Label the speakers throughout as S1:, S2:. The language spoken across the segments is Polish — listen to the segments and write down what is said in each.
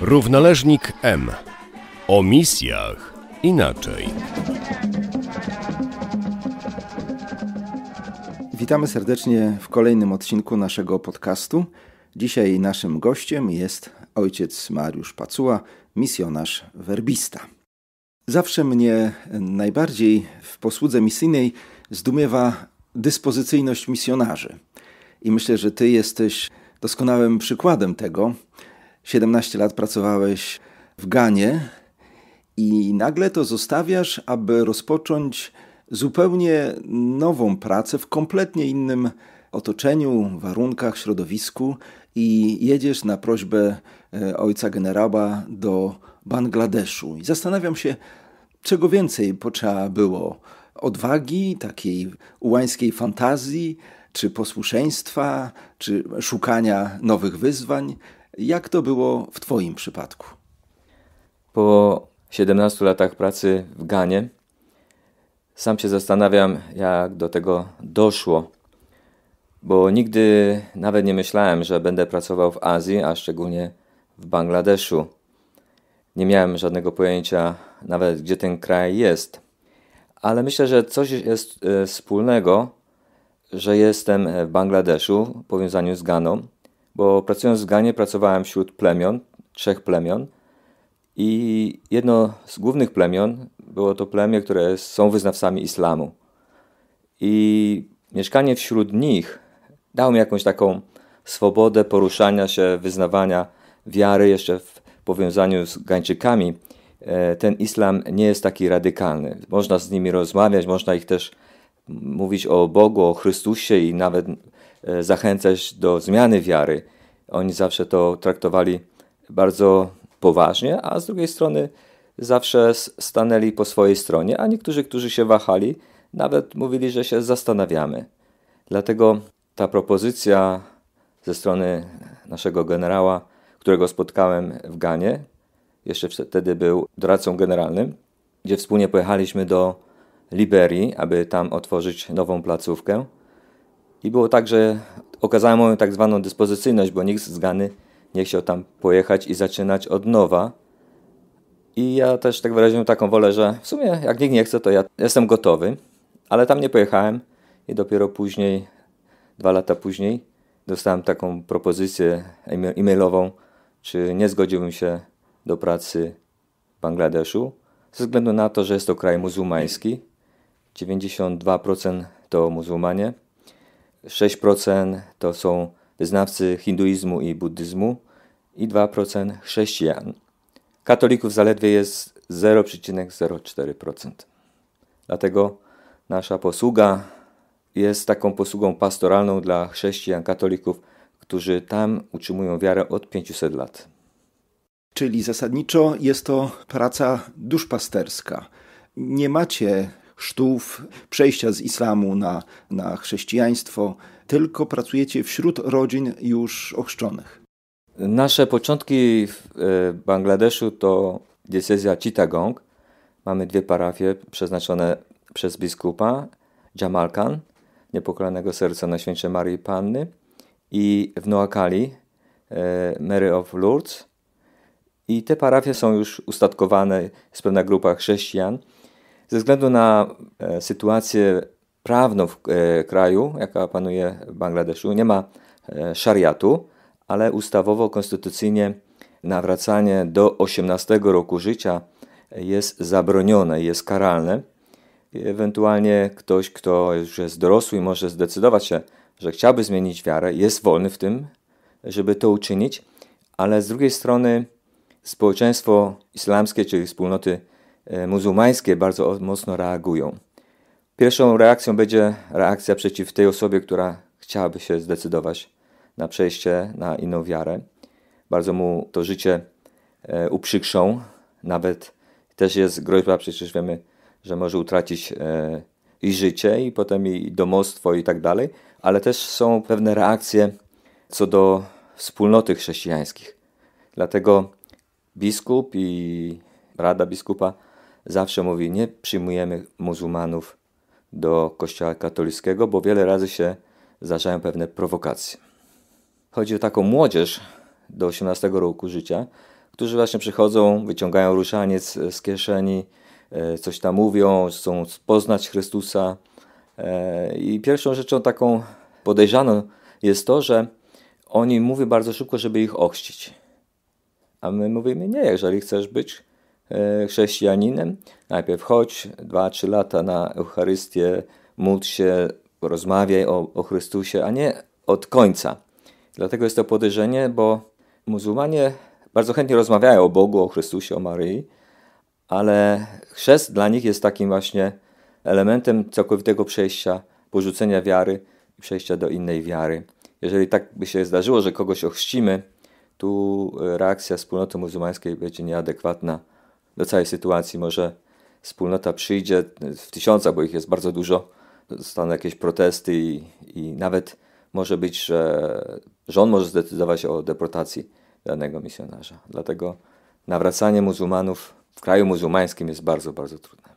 S1: Równależnik M. O misjach inaczej. Witamy serdecznie w kolejnym odcinku naszego podcastu. Dzisiaj naszym gościem jest ojciec Mariusz Pacuła, misjonarz werbista. Zawsze mnie najbardziej w posłudze misyjnej zdumiewa dyspozycyjność misjonarzy. I myślę, że ty jesteś doskonałym przykładem tego, 17 lat pracowałeś w Ganie i nagle to zostawiasz, aby rozpocząć zupełnie nową pracę w kompletnie innym otoczeniu, warunkach, środowisku i jedziesz na prośbę e, ojca generała do Bangladeszu. I zastanawiam się, czego więcej potrzeba było odwagi, takiej ułańskiej fantazji, czy posłuszeństwa, czy szukania nowych wyzwań. Jak to było w Twoim przypadku? Po
S2: 17 latach pracy w Ganie, sam się zastanawiam, jak do tego doszło, bo nigdy nawet nie myślałem, że będę pracował w Azji, a szczególnie w Bangladeszu. Nie miałem żadnego pojęcia nawet, gdzie ten kraj jest, ale myślę, że coś jest e, wspólnego, że jestem w Bangladeszu w powiązaniu z Ganą bo pracując w Ganie pracowałem wśród plemion, trzech plemion i jedno z głównych plemion było to plemię, które są wyznawcami islamu. I mieszkanie wśród nich dało mi jakąś taką swobodę poruszania się, wyznawania wiary jeszcze w powiązaniu z Gańczykami. E, ten islam nie jest taki radykalny. Można z nimi rozmawiać, można ich też mówić o Bogu, o Chrystusie i nawet E, zachęcać do zmiany wiary. Oni zawsze to traktowali bardzo poważnie, a z drugiej strony zawsze stanęli po swojej stronie, a niektórzy, którzy się wahali, nawet mówili, że się zastanawiamy. Dlatego ta propozycja ze strony naszego generała, którego spotkałem w Ganie, jeszcze wtedy był doradcą generalnym, gdzie wspólnie pojechaliśmy do Liberii, aby tam otworzyć nową placówkę. I było tak, że okazałem moją tak zwaną dyspozycyjność, bo nikt z Gany nie chciał tam pojechać i zaczynać od nowa. I ja też tak wyraziłem taką wolę, że w sumie jak nikt nie chce, to ja jestem gotowy. Ale tam nie pojechałem i dopiero później, dwa lata później, dostałem taką propozycję e-mailową, czy nie zgodziłbym się do pracy w Bangladeszu, ze względu na to, że jest to kraj muzułmański. 92% to muzułmanie, 6% to są wyznawcy hinduizmu i buddyzmu i 2% chrześcijan. Katolików zaledwie jest 0,04%. Dlatego nasza posługa jest taką posługą pastoralną dla chrześcijan, katolików, którzy tam utrzymują wiarę od 500 lat.
S1: Czyli zasadniczo jest to praca duszpasterska. Nie macie chrztów, przejścia z islamu na, na chrześcijaństwo, tylko pracujecie wśród rodzin już ochrzczonych.
S2: Nasze początki w e, Bangladeszu to diecezja Chittagong. Mamy dwie parafie przeznaczone przez biskupa Jamal Khan, serca Serca Święcie Marii Panny i w Noakali e, Mary of Lourdes. I te parafie są już ustatkowane, jest pewna grupa chrześcijan, ze względu na e, sytuację prawną w e, kraju, jaka panuje w Bangladeszu, nie ma e, szariatu, ale ustawowo, konstytucyjnie nawracanie do 18 roku życia jest zabronione, jest karalne. Ewentualnie ktoś, kto już jest dorosły i może zdecydować się, że chciałby zmienić wiarę, jest wolny w tym, żeby to uczynić, ale z drugiej strony społeczeństwo islamskie, czyli wspólnoty E, muzułmańskie bardzo mocno reagują. Pierwszą reakcją będzie reakcja przeciw tej osobie, która chciałaby się zdecydować na przejście na inną wiarę. Bardzo mu to życie e, uprzykrzą, nawet też jest groźba, przecież wiemy, że może utracić e, i życie, i potem i domostwo, i tak dalej, ale też są pewne reakcje co do wspólnoty chrześcijańskich. Dlatego biskup i Rada Biskupa zawsze mówi, nie przyjmujemy muzułmanów do kościoła katolickiego, bo wiele razy się zdarzają pewne prowokacje. Chodzi o taką młodzież do 18 roku życia, którzy właśnie przychodzą, wyciągają ruszaniec z kieszeni, e, coś tam mówią, chcą poznać Chrystusa. E, I pierwszą rzeczą taką podejrzaną jest to, że oni mówią bardzo szybko, żeby ich ochrzcić. A my mówimy, nie, jeżeli chcesz być E, chrześcijaninem. Najpierw chodź dwa trzy lata na Eucharystię, módl się, rozmawiaj o, o Chrystusie, a nie od końca. Dlatego jest to podejrzenie, bo muzułmanie bardzo chętnie rozmawiają o Bogu, o Chrystusie, o Maryi, ale chrzest dla nich jest takim właśnie elementem całkowitego przejścia, porzucenia wiary i przejścia do innej wiary. Jeżeli tak by się zdarzyło, że kogoś ochrzcimy, tu reakcja wspólnoty muzułmańskiej będzie nieadekwatna do całej sytuacji. Może wspólnota przyjdzie w tysiącach, bo ich jest bardzo dużo, zostaną jakieś protesty i, i nawet może być, że rząd może zdecydować o deportacji danego misjonarza. Dlatego nawracanie muzułmanów w kraju muzułmańskim jest bardzo, bardzo trudne.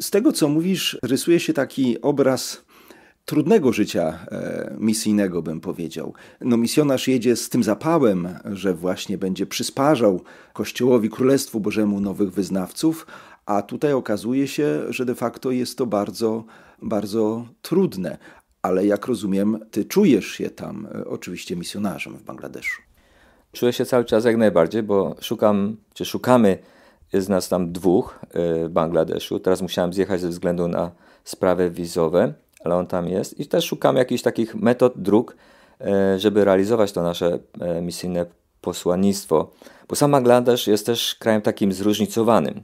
S1: Z tego, co mówisz, rysuje się taki obraz trudnego życia e, misyjnego, bym powiedział. No, misjonarz jedzie z tym zapałem, że właśnie będzie przysparzał Kościołowi Królestwu Bożemu nowych wyznawców, a tutaj okazuje się, że de facto jest to bardzo, bardzo trudne. Ale jak rozumiem, ty czujesz się tam e, oczywiście misjonarzem w Bangladeszu.
S2: Czuję się cały czas jak najbardziej, bo szukam, czy szukamy, z nas tam dwóch e, w Bangladeszu. Teraz musiałem zjechać ze względu na sprawy wizowe ale on tam jest. I też szukamy jakichś takich metod, dróg, e, żeby realizować to nasze e, misyjne posłannictwo. Bo sam Bangladesz jest też krajem takim zróżnicowanym.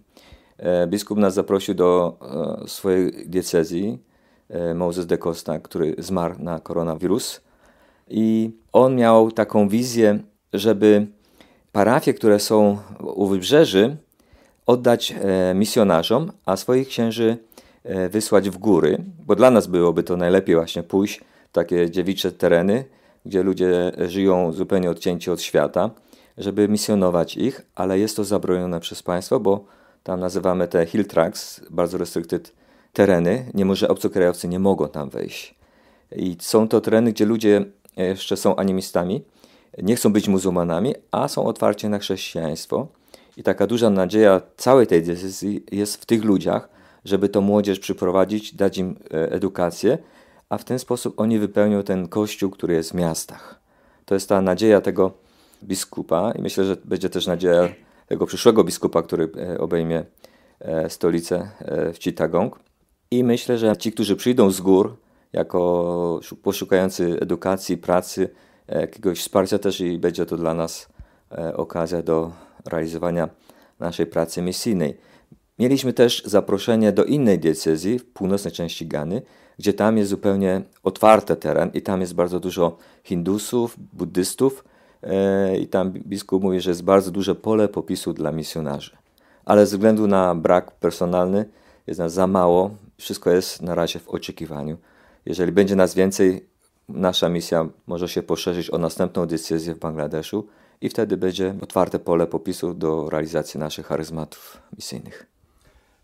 S2: E, biskup nas zaprosił do swojej diecezji, Moses de Costa, który zmarł na koronawirus. I on miał taką wizję, żeby parafie, które są u wybrzeży, oddać misjonarzom, a swoich księży E, wysłać w góry, bo dla nas byłoby to najlepiej właśnie pójść w takie dziewicze tereny, gdzie ludzie żyją zupełnie odcięci od świata, żeby misjonować ich, ale jest to zabronione przez państwo, bo tam nazywamy te hill tracks, bardzo restricted tereny, nie może obcokrajowcy nie mogą tam wejść. I są to tereny, gdzie ludzie e, jeszcze są animistami, nie chcą być muzułmanami, a są otwarci na chrześcijaństwo. I taka duża nadzieja całej tej decyzji jest w tych ludziach, żeby to młodzież przyprowadzić, dać im e, edukację, a w ten sposób oni wypełnią ten kościół, który jest w miastach. To jest ta nadzieja tego biskupa i myślę, że będzie też nadzieja tego przyszłego biskupa, który e, obejmie e, stolicę w Chittagong. I myślę, że ci, którzy przyjdą z gór, jako poszukający edukacji, pracy, jakiegoś wsparcia też i będzie to dla nas okazja do realizowania naszej pracy misyjnej. Mieliśmy też zaproszenie do innej diecezji w północnej części Gany, gdzie tam jest zupełnie otwarty teren i tam jest bardzo dużo Hindusów, buddystów e, i tam biskup mówi, że jest bardzo duże pole popisu dla misjonarzy. Ale ze względu na brak personalny jest nas za mało, wszystko jest na razie w oczekiwaniu. Jeżeli będzie nas więcej, nasza misja może się poszerzyć o następną decyzję w Bangladeszu i wtedy będzie otwarte pole popisu do realizacji naszych charyzmatów misyjnych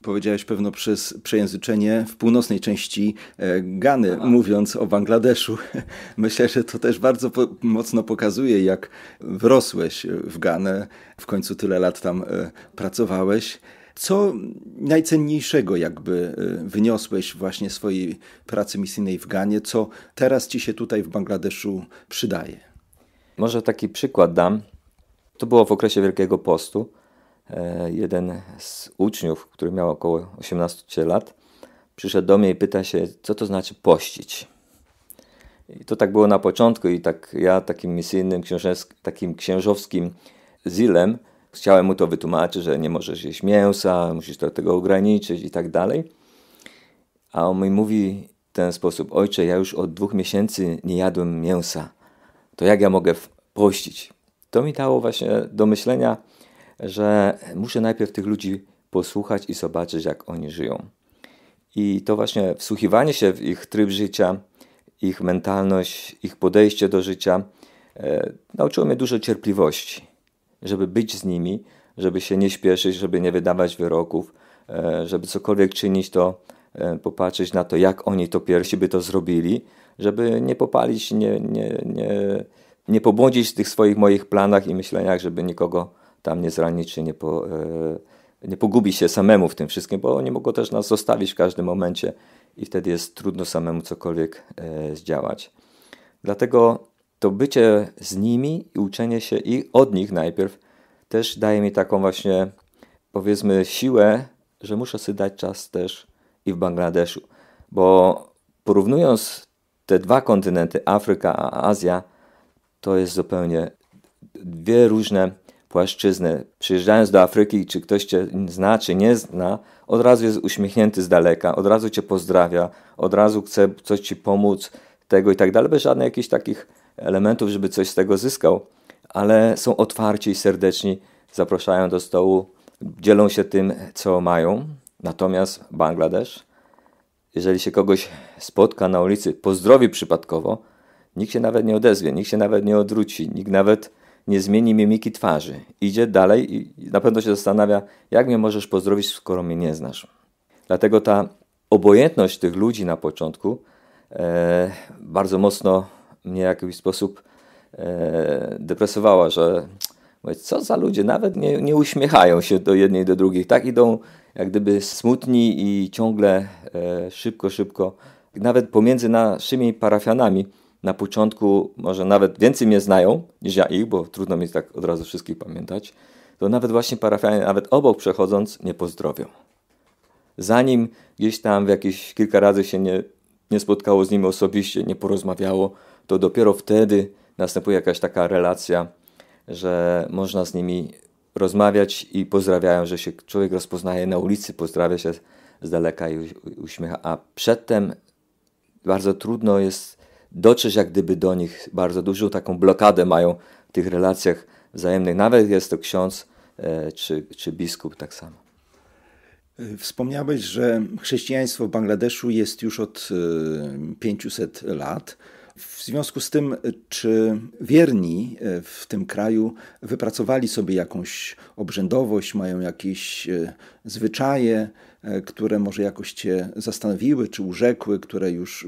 S1: powiedziałeś pewno przez przejęzyczenie w północnej części e, Gany, Aha. mówiąc o Bangladeszu. Myślę, że to też bardzo po mocno pokazuje, jak wrosłeś w Ganę, w końcu tyle lat tam e, pracowałeś. Co najcenniejszego jakby e, wyniosłeś właśnie swojej pracy misyjnej w Ganie, co teraz ci się tutaj w Bangladeszu przydaje? Może taki
S2: przykład dam. To było w okresie Wielkiego Postu. E, jeden z uczniów, który miał około 18 lat, przyszedł do mnie i pyta się, co to znaczy pościć. I to tak było na początku i tak ja takim misyjnym, takim księżowskim zilem chciałem mu to wytłumaczyć, że nie możesz jeść mięsa, musisz do tego ograniczyć i tak dalej. A on mi mówi w ten sposób, ojcze, ja już od dwóch miesięcy nie jadłem mięsa, to jak ja mogę pościć? To mi dało właśnie do myślenia, że muszę najpierw tych ludzi posłuchać i zobaczyć, jak oni żyją. I to właśnie wsłuchiwanie się w ich tryb życia, ich mentalność, ich podejście do życia e, nauczyło mnie dużo cierpliwości, żeby być z nimi, żeby się nie śpieszyć, żeby nie wydawać wyroków, e, żeby cokolwiek czynić, to e, popatrzeć na to, jak oni to pierwsi by to zrobili, żeby nie popalić, nie, nie, nie, nie pobłądzić w tych swoich moich planach i myśleniach, żeby nikogo tam nie zranić się, nie, po, e, nie pogubi się samemu w tym wszystkim, bo oni mogą też nas zostawić w każdym momencie i wtedy jest trudno samemu cokolwiek e, zdziałać. Dlatego to bycie z nimi i uczenie się i od nich najpierw też daje mi taką właśnie, powiedzmy, siłę, że muszę sobie dać czas też i w Bangladeszu. Bo porównując te dwa kontynenty, Afryka a Azja, to jest zupełnie dwie różne płaszczyznę. Przyjeżdżając do Afryki, czy ktoś cię zna, czy nie zna, od razu jest uśmiechnięty z daleka, od razu cię pozdrawia, od razu chce coś ci pomóc, tego i tak dalej, bez żadnych jakichś takich elementów, żeby coś z tego zyskał, ale są otwarci i serdeczni, zapraszają do stołu, dzielą się tym, co mają. Natomiast Bangladesz, jeżeli się kogoś spotka na ulicy, pozdrowi przypadkowo, nikt się nawet nie odezwie, nikt się nawet nie odwróci, nikt nawet nie zmieni mimiki twarzy. Idzie dalej i na pewno się zastanawia, jak mnie możesz pozdrowić, skoro mnie nie znasz. Dlatego ta obojętność tych ludzi na początku e, bardzo mocno mnie w jakiś sposób e, depresowała, że mówię, co za ludzie, nawet nie, nie uśmiechają się do jednej do drugich, tak idą jak gdyby smutni i ciągle e, szybko, szybko, nawet pomiędzy naszymi parafianami na początku może nawet więcej mnie znają niż ja ich, bo trudno mi tak od razu wszystkich pamiętać, to nawet właśnie parafianie, nawet obok przechodząc, nie pozdrowią. Zanim gdzieś tam w jakieś kilka razy się nie, nie spotkało z nimi osobiście, nie porozmawiało, to dopiero wtedy następuje jakaś taka relacja, że można z nimi rozmawiać i pozdrawiają, że się człowiek rozpoznaje na ulicy, pozdrawia się z daleka i uśmiecha. A przedtem bardzo trudno jest dotrzeć jak gdyby do nich. Bardzo dużą taką blokadę mają w tych relacjach wzajemnych. Nawet jest to ksiądz e, czy, czy biskup tak samo.
S1: E, wspomniałeś, że chrześcijaństwo w Bangladeszu jest już od 500 e, lat. W związku z tym, czy wierni w tym kraju wypracowali sobie jakąś obrzędowość, mają jakieś zwyczaje, które może jakoś Cię zastanowiły czy urzekły, które już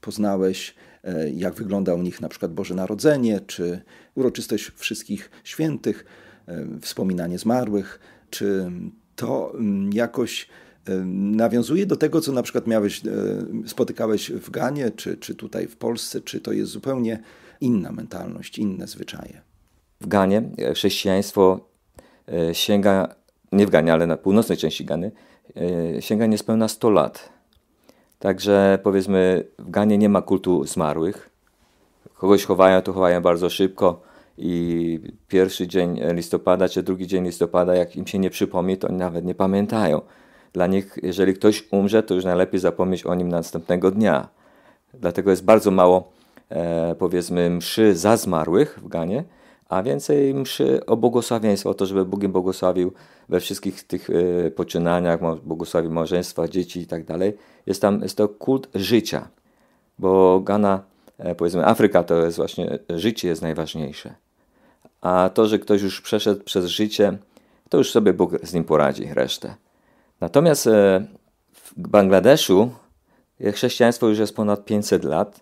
S1: poznałeś? E, jak wygląda u nich na przykład Boże Narodzenie, czy uroczystość wszystkich świętych, e, wspominanie zmarłych, czy to mm, jakoś e, nawiązuje do tego, co na przykład miałeś, spotykałeś w Ganie, czy, czy tutaj w Polsce, czy to jest zupełnie inna mentalność, inne zwyczaje?
S2: W Ganie chrześcijaństwo sięga, nie w Ganie, ale na północnej części Gany, sięga niespełna 100 lat. Także powiedzmy, w Ganie nie ma kultu zmarłych. Kogoś chowają, to chowają bardzo szybko i pierwszy dzień listopada czy drugi dzień listopada, jak im się nie przypomni, to oni nawet nie pamiętają. Dla nich, jeżeli ktoś umrze, to już najlepiej zapomnieć o nim następnego dnia. Dlatego jest bardzo mało, e, powiedzmy, mszy za zmarłych w Ganie, a więcej mszy o błogosławieństwo, o to, żeby Bóg im błogosławił we wszystkich tych e, poczynaniach, błogosławił małżeństwa, dzieci i tak dalej. Jest tam, jest to kult życia, bo Gana, e, powiedzmy Afryka to jest właśnie, życie jest najważniejsze. A to, że ktoś już przeszedł przez życie, to już sobie Bóg z nim poradzi resztę. Natomiast e, w Bangladeszu chrześcijaństwo już jest ponad 500 lat,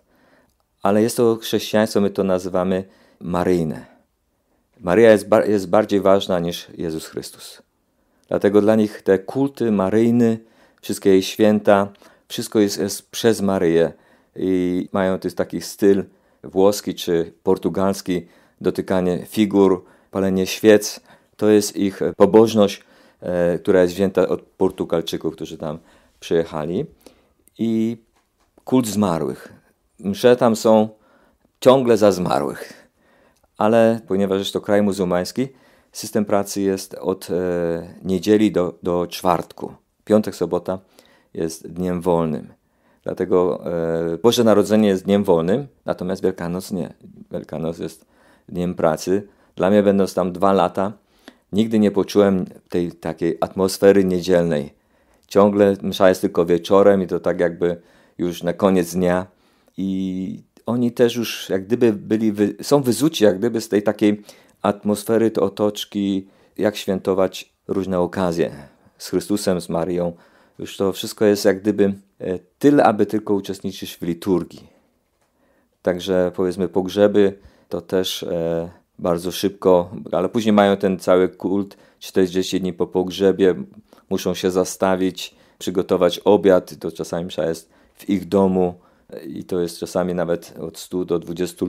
S2: ale jest to chrześcijaństwo, my to nazywamy maryjne. Maryja jest, jest bardziej ważna niż Jezus Chrystus. Dlatego dla nich te kulty maryjny, wszystkie jej święta, wszystko jest, jest przez Maryję i mają też taki styl włoski czy portugalski, dotykanie figur, palenie świec. To jest ich pobożność, e, która jest wzięta od Portugalczyków, którzy tam przyjechali. I kult zmarłych. Msze tam są ciągle za zmarłych ale ponieważ jest to kraj muzułmański, system pracy jest od e, niedzieli do, do czwartku. Piątek, sobota jest dniem wolnym. Dlatego e, Boże Narodzenie jest dniem wolnym, natomiast Wielkanoc nie. Wielkanoc jest dniem pracy. Dla mnie, będąc tam dwa lata, nigdy nie poczułem tej takiej atmosfery niedzielnej. Ciągle msza jest tylko wieczorem i to tak jakby już na koniec dnia. I oni też już jak gdyby byli, wy, są wyzuci jak gdyby z tej takiej atmosfery, to otoczki, jak świętować różne okazje z Chrystusem, z Marią. Już to wszystko jest jak gdyby e, tyle, aby tylko uczestniczyć w liturgii. Także powiedzmy pogrzeby to też e, bardzo szybko, ale później mają ten cały kult 40 dni po pogrzebie, muszą się zastawić, przygotować obiad, to czasami trzeba jest w ich domu, i to jest czasami nawet od 100 do 20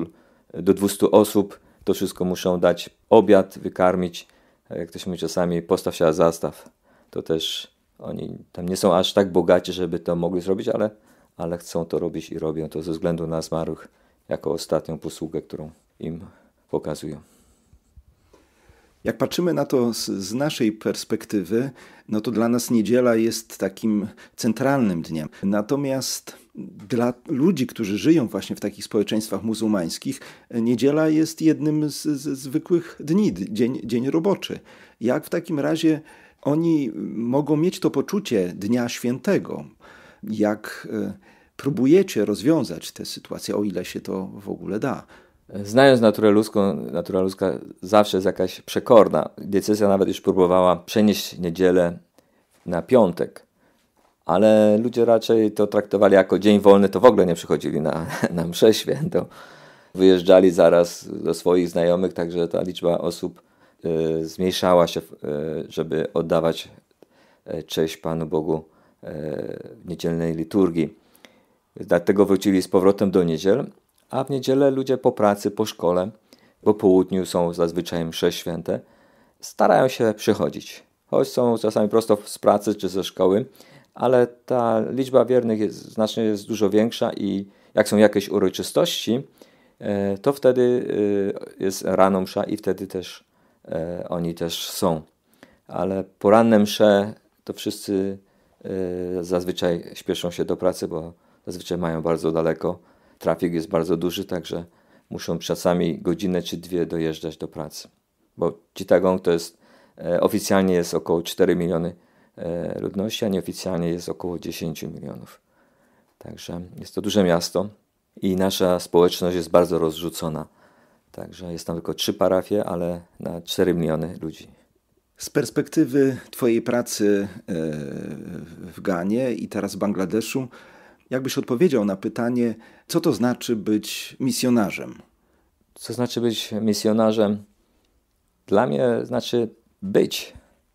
S2: do 200 osób. To wszystko muszą dać obiad, wykarmić. Jak ktoś mówi czasami postaw się, na zastaw. To też oni tam nie są aż tak bogaci, żeby to mogli zrobić, ale, ale chcą to robić i robią to
S1: ze względu na zmarłych jako ostatnią posługę, którą im pokazują. Jak patrzymy na to z, z, naszej perspektywy, no to dla nas niedziela jest takim centralnym dniem. Natomiast dla ludzi, którzy żyją właśnie w takich społeczeństwach muzułmańskich, niedziela jest jednym z, z zwykłych dni, dzień, dzień roboczy. Jak w takim razie oni mogą mieć to poczucie Dnia Świętego? Jak e, próbujecie rozwiązać tę sytuację, o ile się to w ogóle da?
S2: Znając naturę ludzką, natura ludzka zawsze jest jakaś przekorna. Diecezja nawet już próbowała przenieść niedzielę na piątek, ale ludzie raczej to traktowali jako dzień wolny, to w ogóle nie przychodzili na, na mszę świętą. Wyjeżdżali zaraz do swoich znajomych, także ta liczba osób y, zmniejszała się, y, żeby oddawać e, cześć Panu Bogu y, niedzielnej liturgii. Dlatego wrócili z powrotem do niedziel, a w niedzielę ludzie po pracy, po szkole, po południu są zazwyczaj msze święte, starają się przychodzić. Choć są czasami prosto z pracy czy ze szkoły, ale ta liczba wiernych jest, znacznie jest dużo większa i jak są jakieś uroczystości, e, to wtedy e, jest rano msza i wtedy też e, oni też są. Ale poranne msze to wszyscy zazwyczaj śpieszą się do pracy, bo zazwyczaj mają bardzo daleko Trafik jest bardzo duży, także muszą czasami godzinę czy dwie dojeżdżać do pracy. Bo Chittagong to jest e, oficjalnie jest około 4 miliony e, ludności, a nieoficjalnie jest około 10 milionów. Także jest to duże miasto i nasza społeczność jest bardzo rozrzucona. Także jest tam tylko trzy parafie, ale na 4 miliony ludzi.
S1: Z perspektywy Twojej pracy e, w Ganie i teraz w Bangladeszu, Jakbyś odpowiedział na pytanie, co to znaczy być misjonarzem? Co znaczy być misjonarzem?
S2: Dla mnie znaczy być,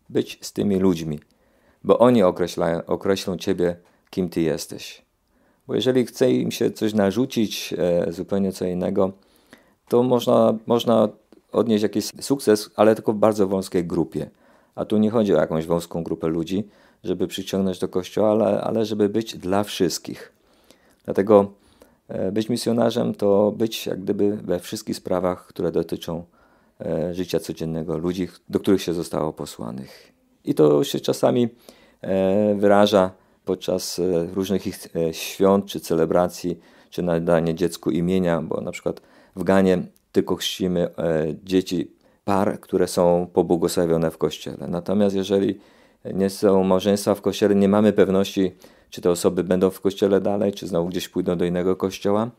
S2: być z tymi ludźmi, bo oni określają, określą ciebie, kim ty jesteś. Bo jeżeli chce im się coś narzucić, e, zupełnie co innego, to można, można odnieść jakiś sukces, ale tylko w bardzo wąskiej grupie. A tu nie chodzi o jakąś wąską grupę ludzi, żeby przyciągnąć do kościoła, ale, ale żeby być dla wszystkich. Dlatego e, być misjonarzem to być jak gdyby we wszystkich sprawach, które dotyczą e, życia codziennego ludzi, do których się zostało posłanych. I to się czasami e, wyraża podczas różnych ich świąt czy celebracji, czy nadanie dziecku imienia, bo na przykład w Ganie tylko chrzcimy dzieci par, które są pobłogosławione w kościele. Natomiast jeżeli nie są małżeństwa w kościele, nie mamy pewności, czy te osoby będą w kościele dalej, czy znowu gdzieś pójdą do innego kościoła.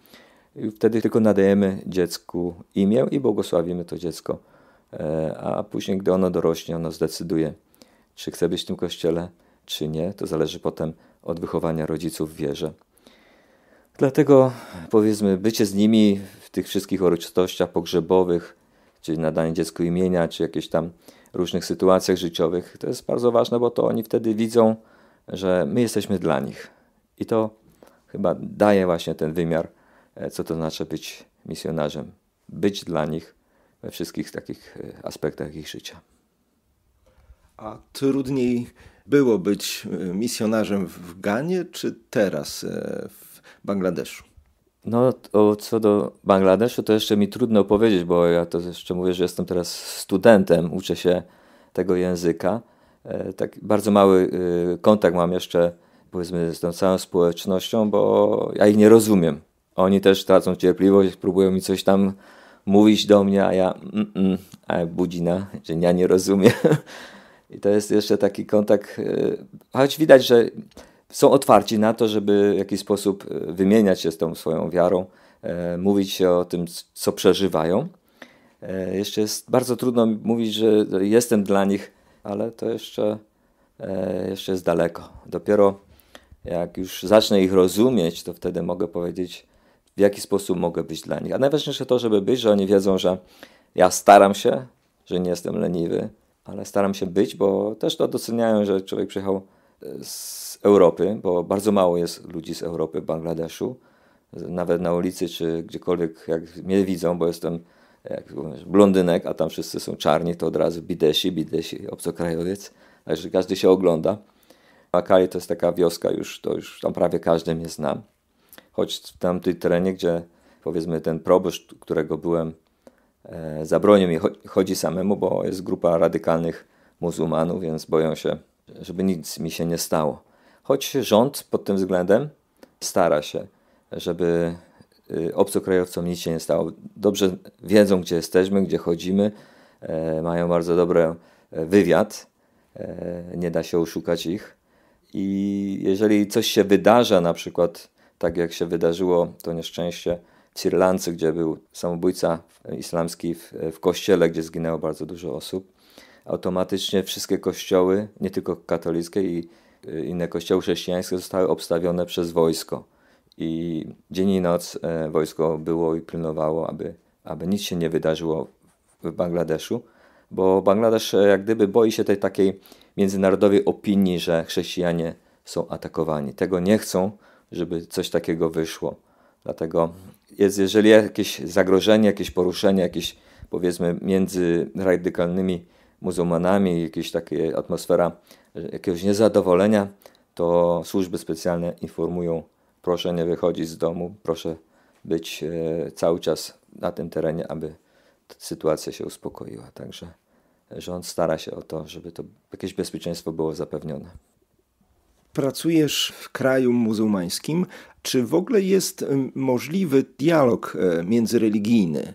S2: I wtedy tylko nadajemy dziecku imię i błogosławimy to dziecko. E, a później, gdy ono dorośnie, ono zdecyduje, czy chce być w tym kościele, czy nie. To zależy potem od wychowania rodziców w wierze. Dlatego, powiedzmy, bycie z nimi w tych wszystkich uroczystościach pogrzebowych, czy nadanie dziecku imienia, czy jakieś tam różnych sytuacjach życiowych. To jest bardzo ważne, bo to oni wtedy widzą, że my jesteśmy dla nich. I to chyba daje właśnie ten wymiar, e, co to znaczy być misjonarzem. Być dla nich we wszystkich takich
S1: e, aspektach ich życia. A trudniej było być e, misjonarzem w Ganie czy teraz w Bangladeszu?
S2: No, o, co do Bangladeszu, to jeszcze mi trudno powiedzieć, bo ja to jeszcze mówię, że jestem teraz studentem, uczę się tego języka. E, tak bardzo mały e, kontakt mam jeszcze, powiedzmy, z tą całą społecznością, bo ja ich nie rozumiem. Oni też tracą cierpliwość, próbują mi coś tam mówić do mnie, a ja mm, mm, a budzina, że ja nie rozumiem. I to jest jeszcze taki kontakt, e, choć widać, że są otwarci na to, żeby w jakiś sposób e, wymieniać się z tą swoją wiarą, e, mówić o tym, co przeżywają. E, jeszcze jest bardzo trudno mówić, że jestem dla nich, ale to jeszcze, jeszcze jest daleko. Dopiero jak już zacznę ich rozumieć, to wtedy mogę powiedzieć, w jaki sposób mogę być dla nich. A najważniejsze to, żeby być, że oni wiedzą, że ja staram się, że nie jestem leniwy, ale staram się być, bo też to doceniają, że człowiek przyjechał z Europy, bo bardzo mało jest ludzi z Europy, Bangladeszu. Nawet na ulicy czy gdziekolwiek, jak mnie widzą, bo jestem jak mówisz, blondynek, a tam wszyscy są czarni, to od razu bidesi, bidesi, obcokrajowiec. Także każdy się ogląda. Makali to jest taka wioska już, to już tam prawie każdy mnie zna. Choć w tamtym terenie, gdzie powiedzmy ten proboszcz, którego byłem, e, zabronił mi cho chodzi samemu, bo jest grupa radykalnych muzułmanów, więc boją się żeby nic mi się nie stało. Choć rząd pod tym względem stara się, żeby y, obcokrajowcom nic się nie stało. Dobrze wiedzą, gdzie jesteśmy, gdzie chodzimy, e, mają bardzo dobry e, wywiad, e, nie da się oszukać ich. I jeżeli coś się wydarza, na przykład tak jak się wydarzyło to nieszczęście w Sri gdzie był samobójca islamski w, w kościele, gdzie zginęło bardzo dużo osób, automatycznie wszystkie kościoły, nie tylko katolickie i y, inne kościoły chrześcijańskie zostały obstawione przez wojsko. I dzień i noc e, wojsko było i pilnowało, aby, aby nic się nie wydarzyło w Bangladeszu, bo Bangladesz e, jak gdyby boi się tej takiej międzynarodowej opinii, że chrześcijanie są atakowani. Tego nie chcą, żeby coś takiego wyszło. Dlatego jest, jeżeli jakieś zagrożenie, jakieś poruszenie, jakieś powiedzmy między radykalnymi muzułmanami, jakaś taka atmosfera jakiegoś niezadowolenia, to służby specjalne informują, proszę nie wychodzić z domu, proszę być e, cały czas na tym terenie, aby sytuacja się uspokoiła. Także rząd stara się o to, żeby to jakieś bezpieczeństwo było zapewnione.
S1: Pracujesz w kraju muzułmańskim. Czy w ogóle jest możliwy dialog e, międzyreligijny?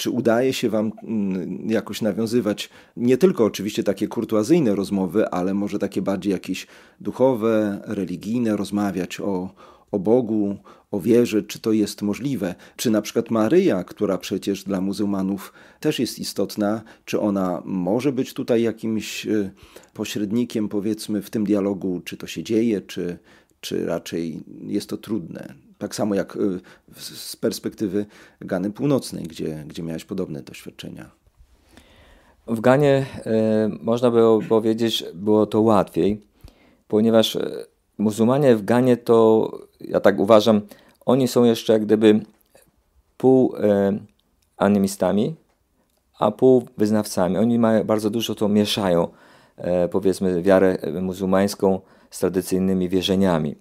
S1: Czy udaje się Wam mm, jakoś nawiązywać nie tylko oczywiście takie kurtuazyjne rozmowy, ale może takie bardziej jakieś duchowe, religijne, rozmawiać o, o Bogu, o wierze, czy to jest możliwe. Czy na przykład Maryja, która przecież dla muzułmanów też jest istotna, czy ona może być tutaj jakimś y, pośrednikiem, powiedzmy, w tym dialogu, czy to się dzieje, czy, czy raczej jest to trudne? Tak samo jak y, z perspektywy Gany Północnej, gdzie, gdzie miałeś podobne doświadczenia.
S2: W Ganie y, można by powiedzieć, było to łatwiej, ponieważ y, muzułmanie w Ganie to, ja tak uważam, oni są jeszcze jak gdyby pół animistami, a pół wyznawcami. Oni mają, bardzo dużo to mieszają, powiedzmy, wiarę muzułmańską z tradycyjnymi wierzeniami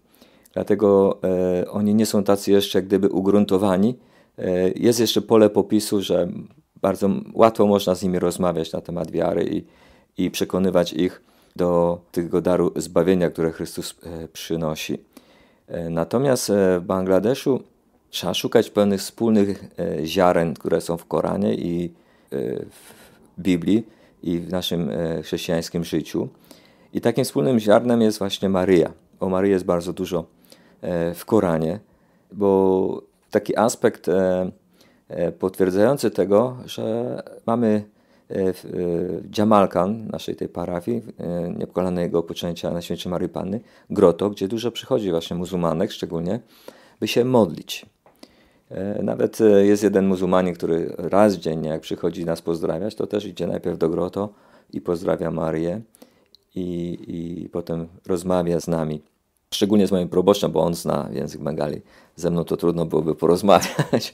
S2: dlatego e, oni nie są tacy jeszcze gdyby ugruntowani. E, jest jeszcze pole popisu, że bardzo łatwo można z nimi rozmawiać na temat wiary i, i przekonywać ich do tego daru zbawienia, które Chrystus e, przynosi. Natomiast w Bangladeszu trzeba szukać pewnych wspólnych ziaren, które są w Koranie i w Biblii i w naszym chrześcijańskim życiu. I takim wspólnym ziarnem jest właśnie Maryja. O Maryi jest bardzo dużo E, w Koranie, bo taki aspekt e, e, potwierdzający tego, że mamy Dżamalkan, naszej tej parafii, niepokalanego poczęcia święcie Marii Panny, groto, gdzie dużo przychodzi właśnie muzułmanek szczególnie, by się modlić. Nawet jest jeden muzułmanin, który raz dziennie, jak przychodzi nas pozdrawiać, to też idzie najpierw do groto i pozdrawia Marię i, i potem rozmawia z nami. Szczególnie z moim proboszczem, bo on zna język Bengali. Ze mną to trudno byłoby porozmawiać.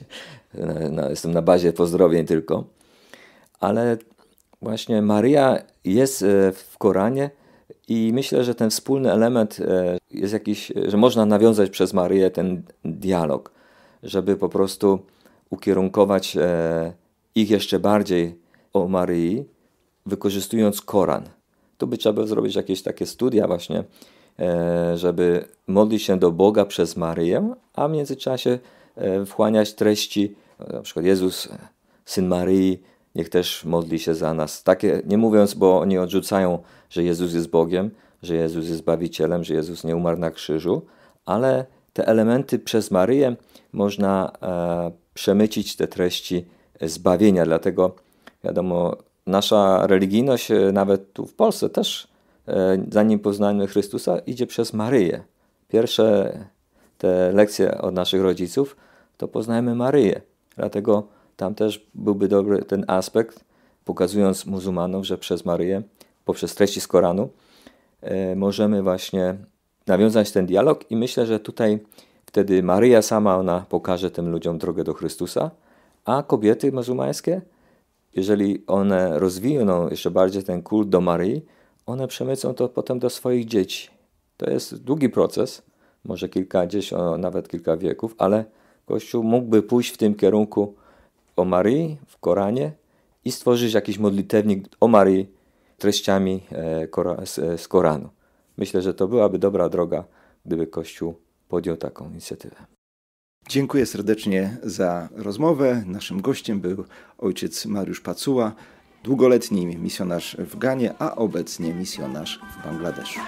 S2: E, no, jestem na bazie pozdrowień tylko. Ale właśnie Maria jest e, w Koranie i myślę, że ten wspólny element e, jest jakiś, że można nawiązać przez Marię ten dialog, żeby po prostu ukierunkować ich jeszcze bardziej o Marii, wykorzystując Koran. Tu by trzeba było zrobić jakieś takie studia właśnie E, żeby modlić się do Boga przez Maryję, a w międzyczasie e, wchłaniać treści, e, na przykład Jezus, Syn Maryi, niech też modli się za nas. Takie, nie mówiąc, bo oni odrzucają, że Jezus jest Bogiem, że Jezus jest Zbawicielem, że Jezus nie umarł na krzyżu, ale te elementy przez Maryję można e, przemycić te treści zbawienia. Dlatego, wiadomo, nasza religijność, nawet tu w Polsce, też E, zanim poznajemy Chrystusa, idzie przez Maryję. Pierwsze te lekcje od naszych rodziców to poznajemy Maryję. Dlatego tam też byłby dobry ten aspekt, pokazując muzułmanom, że przez Maryję, poprzez treści z Koranu, e, możemy właśnie nawiązać ten dialog i myślę, że tutaj wtedy Maryja sama ona pokaże tym ludziom drogę do Chrystusa, a kobiety muzułmańskie, jeżeli one rozwiną jeszcze bardziej ten kult do Maryi, one przemycą to potem do swoich dzieci. To jest długi proces, może kilkadziesiąt, nawet kilka wieków, ale Kościół mógłby pójść w tym kierunku o Marii w Koranie i stworzyć jakiś modlitewnik o Marii treściami e, e, z Koranu. Myślę, że to byłaby dobra droga, gdyby Kościół podjął taką inicjatywę.
S1: Dziękuję serdecznie za rozmowę. Naszym gościem był ojciec Mariusz Pacuła długoletni misjonarz w Ganie, a obecnie misjonarz w Bangladeszu.